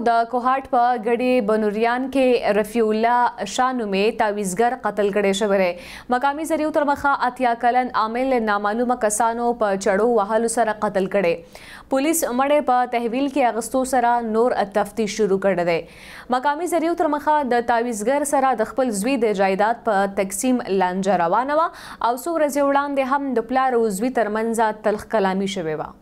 د کوهات په غړي بنوریان کې رفیع الله شانو می تعویزګر قتل کړي شوی مقامی ذریعہ تر مخه اتیا کلن عامل نامعلومه کسانو په چړو وهلو سره قتل کړي پولیس مړې په تحویل کې اغستو سره نور تفتیش شروع کړی دی مقامی ذریعہ تر مخه د تعویزګر سره د خپل زوی د جایداد په تقسیم لانجه روانه و او څو ورځې وړاندې هم د پلار او زوی ترمنځ تلخ کلامي شوی و